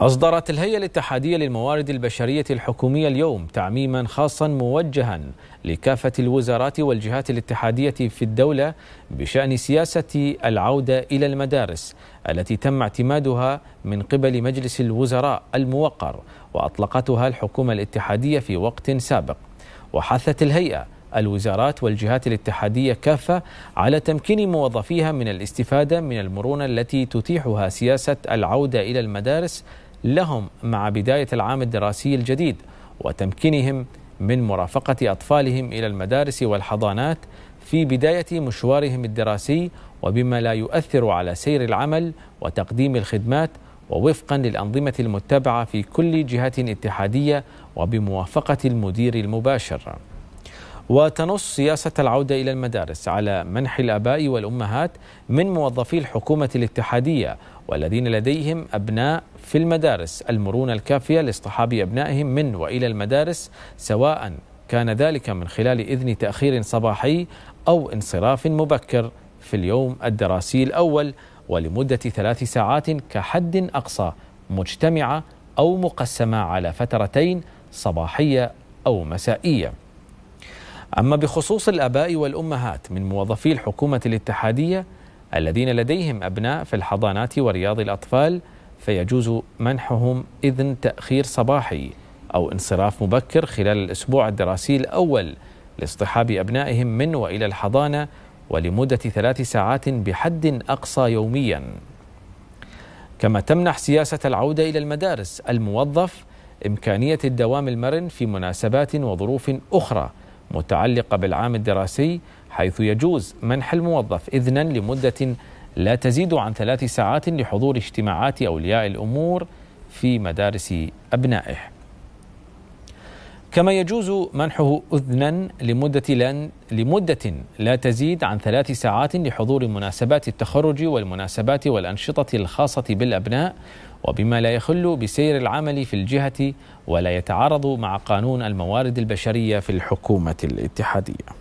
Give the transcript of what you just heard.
أصدرت الهيئة الاتحادية للموارد البشرية الحكومية اليوم تعميما خاصا موجها لكافة الوزارات والجهات الاتحادية في الدولة بشأن سياسة العودة إلى المدارس التي تم اعتمادها من قبل مجلس الوزراء الموقر وأطلقتها الحكومة الاتحادية في وقت سابق وحثت الهيئة الوزارات والجهات الاتحادية كافة على تمكين موظفيها من الاستفادة من المرونة التي تتيحها سياسة العودة إلى المدارس لهم مع بداية العام الدراسي الجديد وتمكينهم من مرافقة أطفالهم إلى المدارس والحضانات في بداية مشوارهم الدراسي وبما لا يؤثر على سير العمل وتقديم الخدمات ووفقا للأنظمة المتبعة في كل جهة اتحادية وبموافقة المدير المباشر وتنص سياسة العودة إلى المدارس على منح الآباء والأمهات من موظفي الحكومة الاتحادية والذين لديهم أبناء في المدارس المرونة الكافية لاصطحاب أبنائهم من وإلى المدارس سواء كان ذلك من خلال إذن تأخير صباحي أو انصراف مبكر في اليوم الدراسي الأول ولمدة ثلاث ساعات كحد أقصى مجتمعة أو مقسمة على فترتين صباحية أو مسائية أما بخصوص الآباء والأمهات من موظفي الحكومة الاتحادية الذين لديهم أبناء في الحضانات ورياض الأطفال فيجوز منحهم إذن تأخير صباحي أو انصراف مبكر خلال الأسبوع الدراسي الأول لاصطحاب أبنائهم من وإلى الحضانة ولمدة ثلاث ساعات بحد أقصى يوميا كما تمنح سياسة العودة إلى المدارس الموظف إمكانية الدوام المرن في مناسبات وظروف أخرى متعلقة بالعام الدراسي حيث يجوز منح الموظف إذنا لمدة لا تزيد عن ثلاث ساعات لحضور اجتماعات أولياء الأمور في مدارس أبنائه كما يجوز منحه أذنا لمدة لن لمدة لا تزيد عن ثلاث ساعات لحضور مناسبات التخرج والمناسبات والأنشطة الخاصة بالأبناء وبما لا يخل بسير العمل في الجهة ولا يتعارض مع قانون الموارد البشرية في الحكومة الاتحادية